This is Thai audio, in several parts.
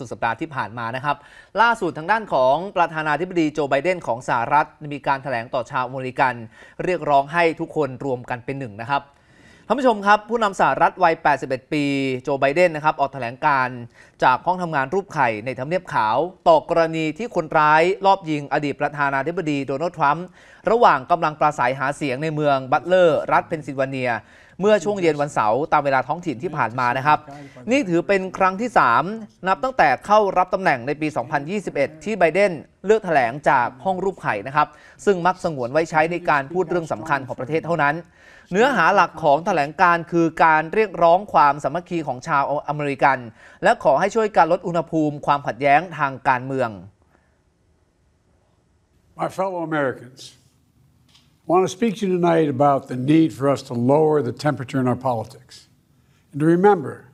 สุดสัปดาห์ที่ผ่านมานะครับล่าสุดทางด้านของประธานาธิบดีโจไบเดนของสหรัฐมีการถแถลงต่อชาวอเมริกัน เรียกร้องให้ทุกคนรวมกันเป็นหนึ่งนะครับท่านผู้ชมครับ ผู้นำสหรัฐวัย 81 ปี โจไบเดนนะครับออกถแถลงการ จากห้องทำงานรูปไข่ในทาเนียบขาว ต่อกรณีที่คนร้าย ลอบยิงอดีตประธานาธิบดีโดนัลด์ทรัมป์ระหว่างกำลังปราศัยหาเสียงในเมืองบัตเลอร์รัฐเพนซิลเวเนียเมื่อช่วงเย็นวันเสาร์ตามเวลาท้องถิ่นที่ผ่านมานะครับ นี่ถือเป็นครั้งที่ 3 นับตั้งแต่เข้ารับตำแหน่งในปี 2021 ที่ไบเดนเลือกแถลงจากห้องรูปไข่นะครับ ซึ่งมักสงวนไว้ใช้ในการพูดเรื่องสำคัญของประเทศเท่านั้น เนื้อหาหลักของแถลงการคือการเรียกร้องความสามัคคีของชาวอเมริกัน และขอให้ช่วยการลดอุณหภูมิ ความขัดแย้งทางการเมือง My fellow Americans I want to speak to you tonight about the need for us to lower the temperature in our politics. And to remember,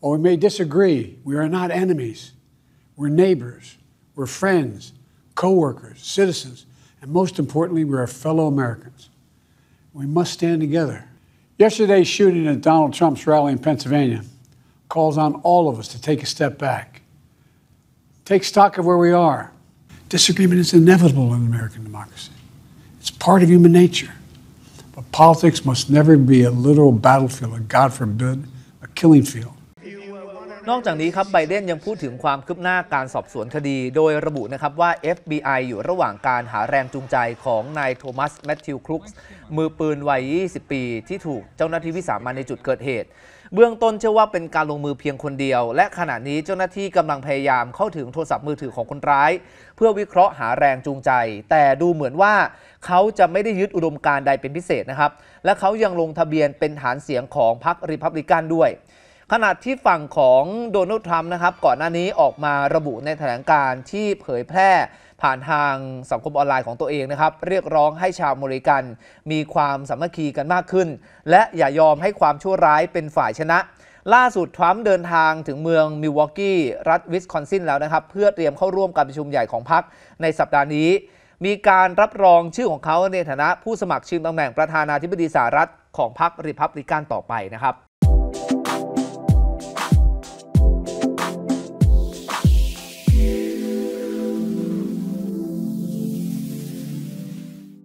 while we may disagree, we are not enemies. We're neighbors, we're friends, co workers, citizens, and most importantly, we are fellow Americans. We must stand together. Yesterday's shooting at Donald Trump's rally in Pennsylvania calls on all of us to take a step back, take stock of where we are. Disagreement is inevitable in American democracy. It's part of human nature. But politics must never be a literal battlefield, a n God forbid, a killing field. นอกจากนี้ครับไบเดนยังพูดถึงความคืบหน้าการสอบสวนคดี โดยระบุนะครับว่า FBI อยู่ระหว่างการหาแรงจูงใจของนายโทมัสแมทธิวครุกส์มือปืนวัย20 ปี ที่ถูก เจ้าหน้าที่วิสามันในจุดเกิดเหตุเบื้องต้นเชื่อว่าเป็นการลงมือเพียงคนเดียว และขณะนี้เจ้าหน้าที่กำลังพยายามเข้าถึงโทรศัพท์มือถือของคนร้าย เพื่อวิเคราะห์หาแรงจูงใจ แต่ดูเหมือนว่าเขาจะไม่ได้ยึดอุดมการใดเป็นพิเศษนะครับ และเขายังลงทะเบียนเป็นฐานเสียงของพรรคริพับลิกันด้วยขณะที่ฝั่งของโดนัลด์ทรัมป์นะครับ ก่อนหน้านี้ออกมาระบุในแถลงการที่เผยแพร่ ผ่านทางสังคมออนไลน์ของตัวเองนะครับ เรียกร้องให้ชาวอเมริกันมีความสามัคคีกันมากขึ้น และอย่ายอมให้ความชั่วร้ายเป็นฝ่ายชนะ ล่าสุดทรัมป์เดินทางถึงเมืองมิลวอกกี้รัฐวิสคอนซินแล้วนะครับ เพื่อเตรียมเข้าร่วมการประชุมใหญ่ของพรรคในสัปดาห์นี้ มีการรับรองชื่อของเขาในฐานะผู้สมัครชิงตำแหน่งประธานาธิบดีสหรัฐของพรรครีพับลิกันต่อไปนะครับ